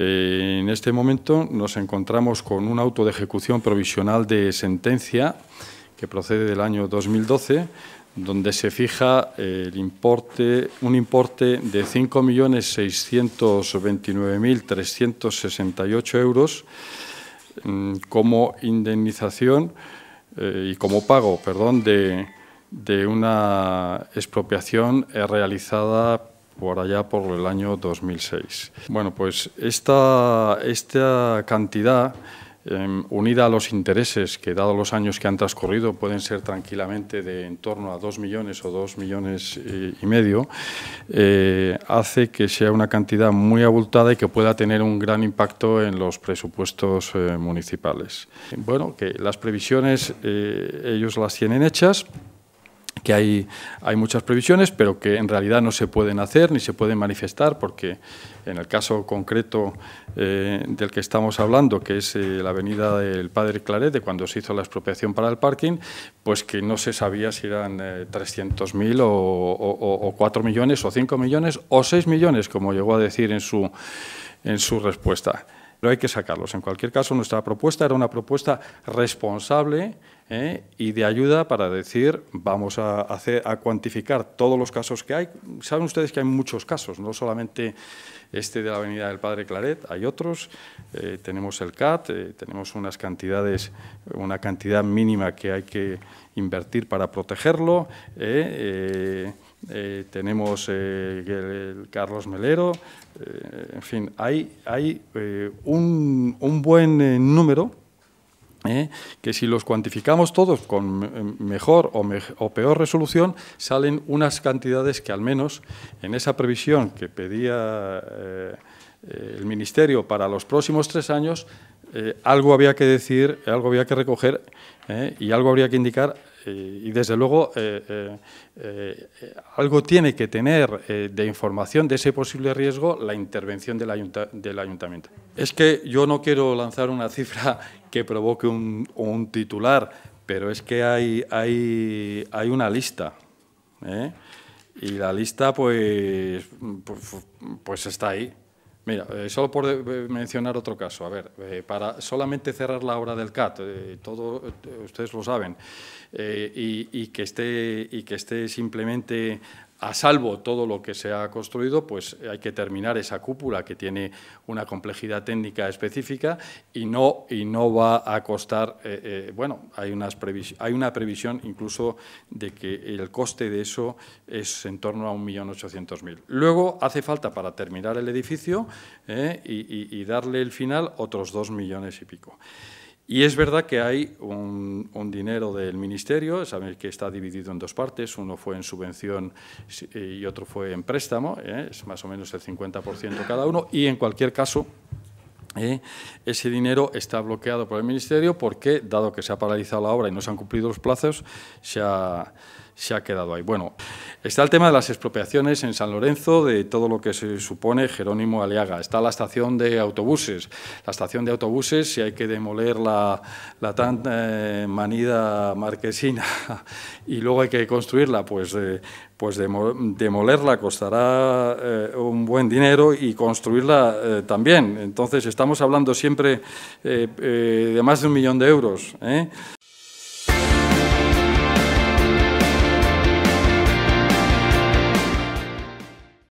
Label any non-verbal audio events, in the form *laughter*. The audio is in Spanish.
Eh, en este momento nos encontramos con un auto de ejecución provisional de sentencia que procede del año 2012, donde se fija eh, el importe, un importe de 5.629.368 euros mm, como indemnización eh, y como pago, de, de una expropiación realizada por allá por el año 2006. Bueno, pues esta, esta cantidad em, unida a los intereses que, dado los años que han transcurrido, pueden ser tranquilamente de en torno a dos millones o dos millones eh, y medio, eh, hace que sea una cantidad muy abultada y que pueda tener un gran impacto en los presupuestos eh, municipales. Bueno, que las previsiones ellos las tienen hechas que hay, muchas previsiones, pero que en realidad no se pueden hacer ni se pueden manifestar, porque en el caso concreto eh, del que estamos hablando, que es eh, la avenida del Padre Claret, de cuando se hizo la expropiación para el parking, pues que no se sabía si eran 300.000 eh, o, 4 millones o 5 millones o 6 millones, como llegó a decir en su, en su respuesta pero hay que sacarlos. En cualquier caso, nuestra propuesta era una propuesta responsable ¿eh? y de ayuda para decir, vamos a, hacer, a cuantificar todos los casos que hay. Saben ustedes que hay muchos casos, no solamente este de la Avenida del Padre Claret, hay otros. Eh, tenemos el CAT, eh, tenemos unas cantidades, una cantidad mínima que hay que invertir para protegerlo. Eh, tenemos eh, el Carlos Melero, eh, en fin, hay, hay un, buen número que si los cuantificamos todos con mejor o, o, peor resolución, salen unas cantidades que al menos en esa previsión que pedía el Ministerio para los próximos tres años, algo había que decir, algo había que recoger y algo habría que indicar y desde luego eh, eh, eh, algo tiene que tener de información de ese posible riesgo la intervención del, ayuntamiento. Es que yo no quiero lanzar una cifra que provoque un, titular, pero es que hay, una lista. Y la lista, pues, pues, pues está ahí. Mira, eh, solo por eh, eh, mencionar otro caso, a ver, para solamente cerrar la obra del CAT, todo, ustedes lo saben, que esté, y que esté simplemente a salvo todo lo que se ha construido, pues hay que terminar esa cúpula que tiene una complejidad técnica específica y no, y no va a costar, eh, eh, bueno, hay, hay una previsión incluso de que el coste de eso es en torno a 1.800.000. Luego hace falta para terminar el edificio eh, y, y darle el final otros 2 millones y pico. Y es verdad que hay un, dinero del Ministerio, sabéis que está dividido en dos partes, uno fue en subvención y otro fue en préstamo, ¿eh? es más o menos el 50% cada uno, y en cualquier caso ¿eh? ese dinero está bloqueado por el Ministerio porque, dado que se ha paralizado la obra y no se han cumplido los plazos, se ha se ha quedado ahí. Bueno, está el tema de las expropiaciones en San Lorenzo, de todo lo que se supone Jerónimo Aliaga. Está la estación de autobuses. La estación de autobuses, si hay que demoler la, la tan eh, manida marquesina *laughs* y luego hay que construirla, pues, eh, pues demolerla costará eh, un buen dinero y construirla también. Entonces, estamos hablando siempre de más de un millón de euros.